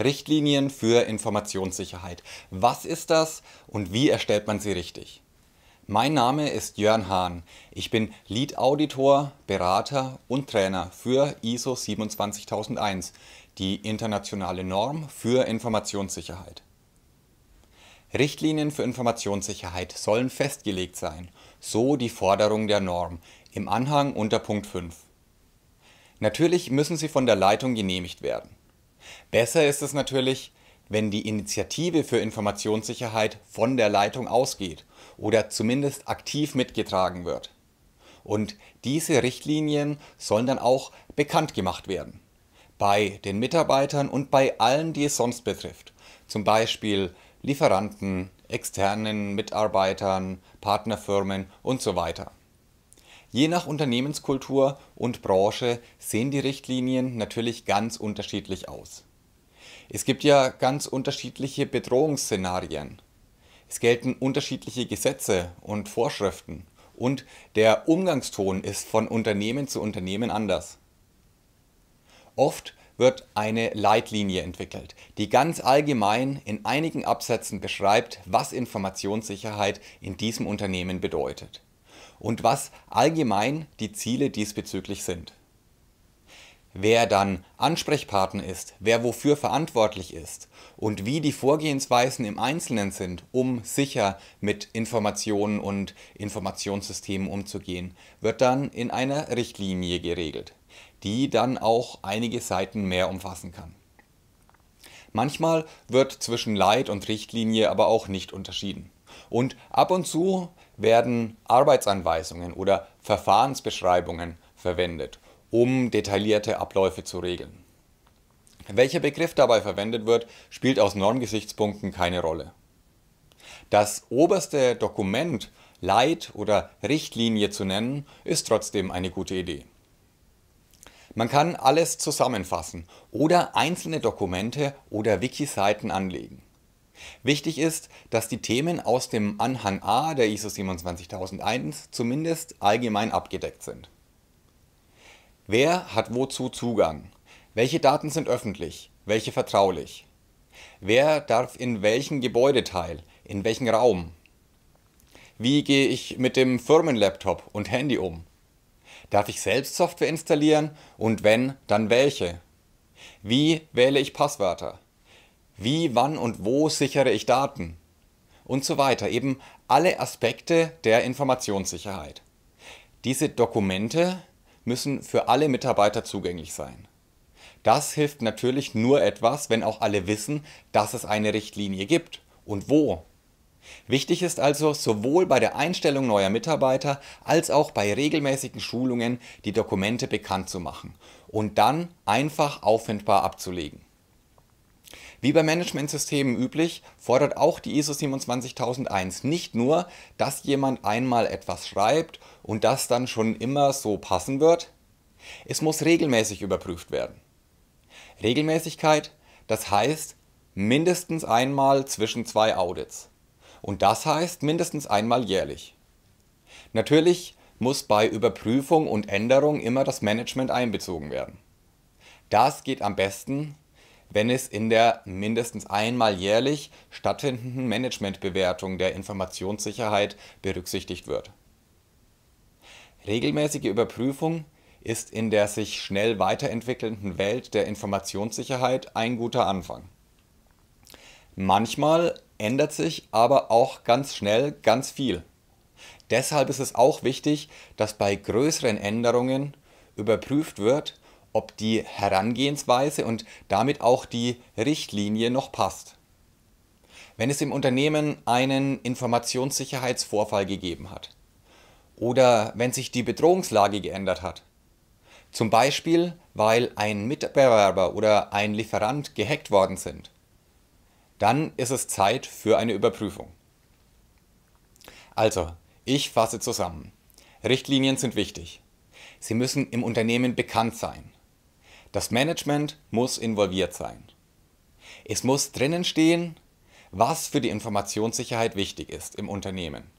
Richtlinien für Informationssicherheit. Was ist das und wie erstellt man sie richtig? Mein Name ist Jörn Hahn. Ich bin Lead Auditor, Berater und Trainer für ISO 27001, die internationale Norm für Informationssicherheit. Richtlinien für Informationssicherheit sollen festgelegt sein, so die Forderung der Norm im Anhang unter Punkt 5. Natürlich müssen sie von der Leitung genehmigt werden. Besser ist es natürlich, wenn die Initiative für Informationssicherheit von der Leitung ausgeht oder zumindest aktiv mitgetragen wird. Und diese Richtlinien sollen dann auch bekannt gemacht werden. Bei den Mitarbeitern und bei allen, die es sonst betrifft. Zum Beispiel Lieferanten, externen Mitarbeitern, Partnerfirmen und so weiter. Je nach Unternehmenskultur und Branche sehen die Richtlinien natürlich ganz unterschiedlich aus. Es gibt ja ganz unterschiedliche Bedrohungsszenarien. Es gelten unterschiedliche Gesetze und Vorschriften und der Umgangston ist von Unternehmen zu Unternehmen anders. Oft wird eine Leitlinie entwickelt, die ganz allgemein in einigen Absätzen beschreibt, was Informationssicherheit in diesem Unternehmen bedeutet und was allgemein die Ziele diesbezüglich sind. Wer dann Ansprechpartner ist, wer wofür verantwortlich ist und wie die Vorgehensweisen im Einzelnen sind, um sicher mit Informationen und Informationssystemen umzugehen, wird dann in einer Richtlinie geregelt, die dann auch einige Seiten mehr umfassen kann. Manchmal wird zwischen Leit- und Richtlinie aber auch nicht unterschieden. Und ab und zu werden Arbeitsanweisungen oder Verfahrensbeschreibungen verwendet, um detaillierte Abläufe zu regeln. Welcher Begriff dabei verwendet wird, spielt aus Normgesichtspunkten keine Rolle. Das oberste Dokument Leit- oder Richtlinie zu nennen, ist trotzdem eine gute Idee. Man kann alles zusammenfassen oder einzelne Dokumente oder Wiki-Seiten anlegen. Wichtig ist, dass die Themen aus dem Anhang A der ISO 27001 zumindest allgemein abgedeckt sind. Wer hat wozu Zugang? Welche Daten sind öffentlich? Welche vertraulich? Wer darf in welchem Gebäudeteil? In welchem Raum? Wie gehe ich mit dem Firmenlaptop und Handy um? Darf ich selbst Software installieren und wenn, dann welche? Wie wähle ich Passwörter? wie, wann und wo sichere ich Daten und so weiter, eben alle Aspekte der Informationssicherheit. Diese Dokumente müssen für alle Mitarbeiter zugänglich sein. Das hilft natürlich nur etwas, wenn auch alle wissen, dass es eine Richtlinie gibt und wo. Wichtig ist also, sowohl bei der Einstellung neuer Mitarbeiter als auch bei regelmäßigen Schulungen die Dokumente bekannt zu machen und dann einfach auffindbar abzulegen. Wie bei Managementsystemen üblich, fordert auch die ISO 27001 nicht nur, dass jemand einmal etwas schreibt und das dann schon immer so passen wird. Es muss regelmäßig überprüft werden. Regelmäßigkeit, das heißt mindestens einmal zwischen zwei Audits. Und das heißt mindestens einmal jährlich. Natürlich muss bei Überprüfung und Änderung immer das Management einbezogen werden. Das geht am besten, wenn es in der mindestens einmal jährlich stattfindenden Managementbewertung der Informationssicherheit berücksichtigt wird. Regelmäßige Überprüfung ist in der sich schnell weiterentwickelnden Welt der Informationssicherheit ein guter Anfang. Manchmal ändert sich aber auch ganz schnell ganz viel. Deshalb ist es auch wichtig, dass bei größeren Änderungen überprüft wird, ob die Herangehensweise und damit auch die Richtlinie noch passt. Wenn es im Unternehmen einen Informationssicherheitsvorfall gegeben hat oder wenn sich die Bedrohungslage geändert hat, zum Beispiel weil ein Mitbewerber oder ein Lieferant gehackt worden sind, dann ist es Zeit für eine Überprüfung. Also, ich fasse zusammen. Richtlinien sind wichtig. Sie müssen im Unternehmen bekannt sein. Das Management muss involviert sein. Es muss drinnen stehen, was für die Informationssicherheit wichtig ist im Unternehmen.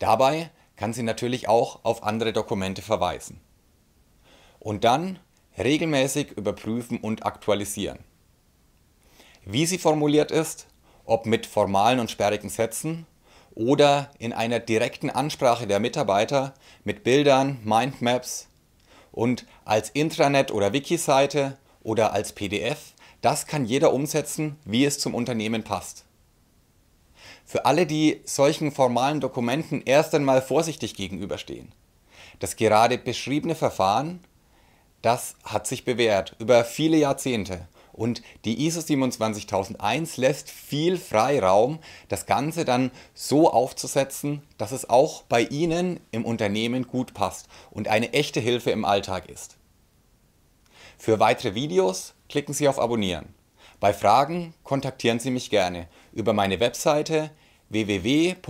Dabei kann sie natürlich auch auf andere Dokumente verweisen. Und dann regelmäßig überprüfen und aktualisieren. Wie sie formuliert ist, ob mit formalen und sperrigen Sätzen oder in einer direkten Ansprache der Mitarbeiter mit Bildern, Mindmaps und als Intranet oder Wiki-Seite oder als PDF, das kann jeder umsetzen, wie es zum Unternehmen passt. Für alle, die solchen formalen Dokumenten erst einmal vorsichtig gegenüberstehen. Das gerade beschriebene Verfahren, das hat sich bewährt über viele Jahrzehnte und die ISO 27001 lässt viel Freiraum, das Ganze dann so aufzusetzen, dass es auch bei Ihnen im Unternehmen gut passt und eine echte Hilfe im Alltag ist. Für weitere Videos klicken Sie auf Abonnieren. Bei Fragen kontaktieren Sie mich gerne über meine Webseite www.solid-point.de.